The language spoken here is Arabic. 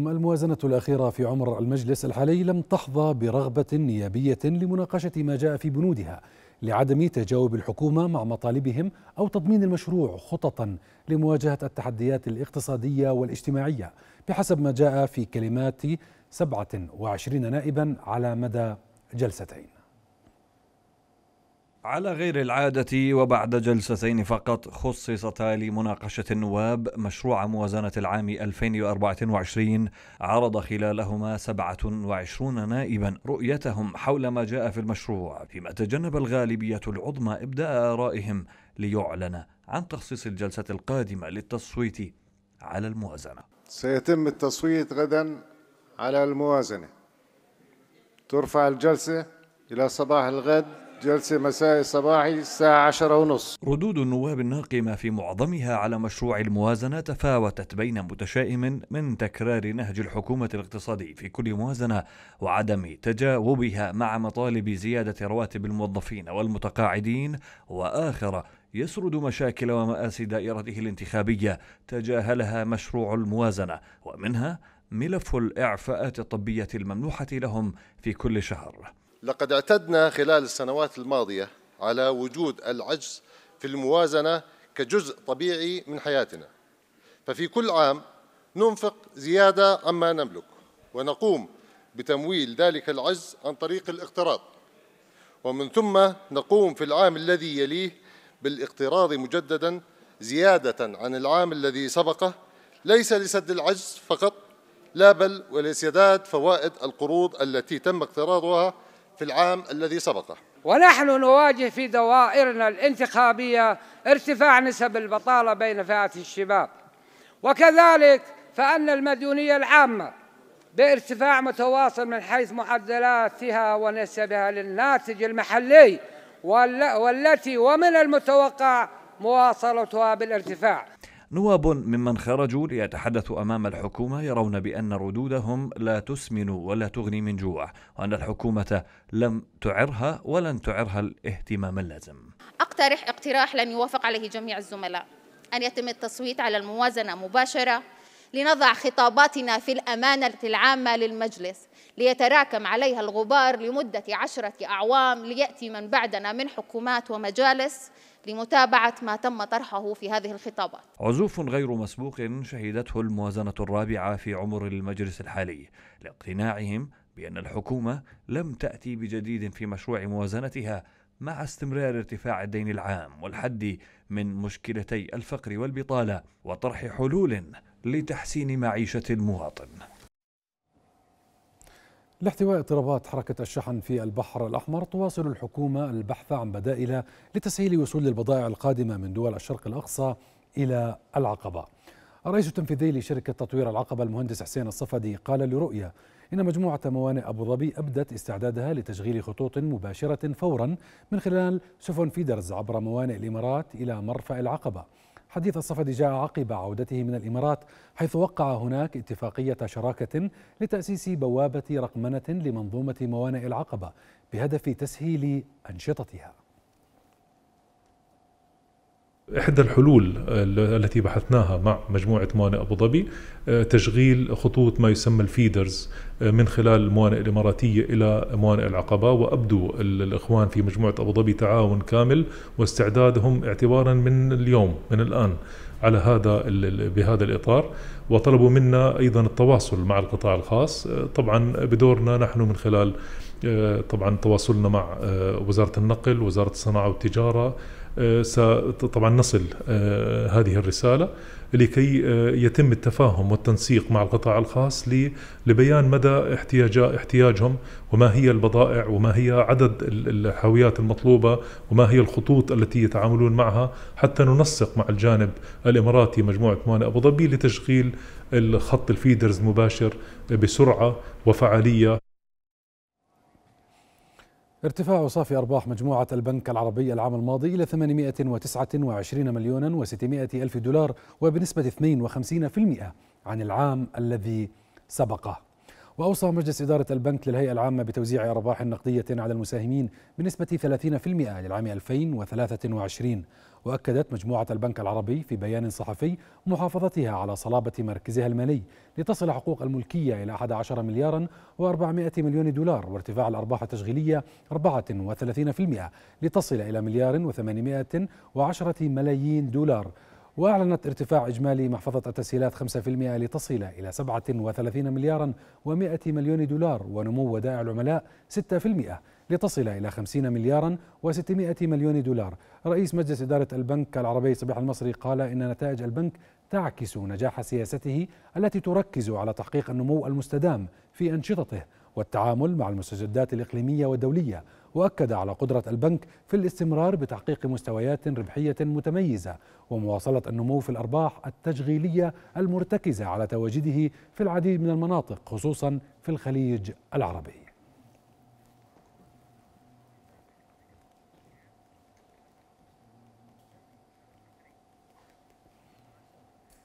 الموازنة الأخيرة في عمر المجلس الحالي لم تحظى برغبة نيابية لمناقشة ما جاء في بنودها لعدم تجاوب الحكومة مع مطالبهم أو تضمين المشروع خططا لمواجهة التحديات الاقتصادية والاجتماعية بحسب ما جاء في كلمات 27 نائبا على مدى جلستين على غير العادة وبعد جلستين فقط خصصتا لمناقشة النواب مشروع موازنة العام 2024 عرض خلالهما 27 نائبا رؤيتهم حول ما جاء في المشروع فيما تجنب الغالبية العظمى إبداء آرائهم ليعلن عن تخصيص الجلسة القادمة للتصويت على الموازنة سيتم التصويت غدا على الموازنة ترفع الجلسة إلى صباح الغد جلسة مسائي صباحي الساعة عشرة ونص ردود النواب الناقمة في معظمها على مشروع الموازنة تفاوتت بين متشائم من تكرار نهج الحكومة الاقتصادي في كل موازنة وعدم تجاوبها مع مطالب زيادة رواتب الموظفين والمتقاعدين وآخر يسرد مشاكل ومآسي دائرته الانتخابية تجاهلها مشروع الموازنة ومنها ملف الإعفاءات الطبية الممنوحة لهم في كل شهر لقد اعتدنا خلال السنوات الماضية على وجود العجز في الموازنة كجزء طبيعي من حياتنا ففي كل عام ننفق زيادة عما نملك ونقوم بتمويل ذلك العجز عن طريق الاقتراض ومن ثم نقوم في العام الذي يليه بالاقتراض مجددا زيادة عن العام الذي سبقه ليس لسد العجز فقط لا بل ولسداد فوائد القروض التي تم اقتراضها في العام الذي سبقه ونحن نواجه في دوائرنا الانتخابية ارتفاع نسب البطالة بين فئة الشباب وكذلك فأن المديونية العامة بارتفاع متواصل من حيث معدلاتها ونسبها للناتج المحلي والتي ومن المتوقع مواصلتها بالارتفاع نواب ممن خرجوا ليتحدثوا امام الحكومه يرون بان ردودهم لا تسمن ولا تغني من جوع وان الحكومه لم تعرها ولن تعرها الاهتمام اللازم. اقترح اقتراح لم يوافق عليه جميع الزملاء ان يتم التصويت على الموازنه مباشره لنضع خطاباتنا في الامانه العامه للمجلس ليتراكم عليها الغبار لمدة عشرة أعوام ليأتي من بعدنا من حكومات ومجالس لمتابعة ما تم طرحه في هذه الخطابات عزوف غير مسبوق شهدته الموازنة الرابعة في عمر المجلس الحالي لاقتناعهم بأن الحكومة لم تأتي بجديد في مشروع موازنتها مع استمرار ارتفاع الدين العام والحد من مشكلتي الفقر والبطالة وطرح حلول لتحسين معيشة المواطن لاحتواء اضطرابات حركة الشحن في البحر الأحمر تواصل الحكومة البحث عن بدائل لتسهيل وصول البضائع القادمة من دول الشرق الأقصى إلى العقبة الرئيس التنفيذي لشركة تطوير العقبة المهندس حسين الصفدي قال لرؤية إن مجموعة موانئ أبو ظبي أبدت استعدادها لتشغيل خطوط مباشرة فورا من خلال سفن فيدرز عبر موانئ الإمارات إلى مرفأ العقبة حديث الصفدي جاء عقب عودته من الإمارات حيث وقع هناك اتفاقية شراكة لتأسيس بوابة رقمنة لمنظومة موانئ العقبة بهدف تسهيل أنشطتها إحدى الحلول التي بحثناها مع مجموعة موانئ أبو ظبي آه، تشغيل خطوط ما يسمى الفيدرز آه، من خلال الموانئ الإماراتية إلى موانئ العقبة وأبدو الإخوان في مجموعة أبو ظبي تعاون كامل واستعدادهم اعتبارا من اليوم من الآن على هذا بهذا الإطار وطلبوا منا أيضا التواصل مع القطاع الخاص آه، طبعا بدورنا نحن من خلال آه، طبعا تواصلنا مع آه، وزارة النقل وزارة الصناعة والتجارة آه، طبعا نصل هذه الرسالة لكي يتم التفاهم والتنسيق مع القطاع الخاص لبيان مدى احتياج احتياجهم وما هي البضائع وما هي عدد الحاويات المطلوبة وما هي الخطوط التي يتعاملون معها حتى ننسق مع الجانب الإماراتي مجموعة موانئ أبو ظبي لتشغيل الخط الفيدرز مباشر بسرعة وفعالية ارتفاع صافي أرباح مجموعة البنك العربي العام الماضي إلى 829 مليون و600 ألف دولار وبنسبة 52% عن العام الذي سبقه وأوصى مجلس إدارة البنك للهيئة العامة بتوزيع أرباح نقدية على المساهمين بنسبة 30% للعام 2023 وأكدت مجموعة البنك العربي في بيان صحفي محافظتها على صلابة مركزها المالي لتصل حقوق الملكية إلى 11 مليار و400 مليون دولار وارتفاع الأرباح التشغيلية 34% لتصل إلى مليار و810 ملايين دولار وأعلنت ارتفاع إجمالي محفظة التسهيلات 5% لتصل إلى 37 مليارا و100 مليون دولار ونمو ودائع العملاء 6% لتصل إلى 50 مليارا و600 مليون دولار رئيس مجلس إدارة البنك العربي صباح المصري قال إن نتائج البنك تعكس نجاح سياسته التي تركز على تحقيق النمو المستدام في أنشطته والتعامل مع المستجدات الإقليمية والدولية وأكد على قدرة البنك في الاستمرار بتحقيق مستويات ربحية متميزة ومواصلة النمو في الأرباح التشغيلية المرتكزة على تواجده في العديد من المناطق خصوصا في الخليج العربي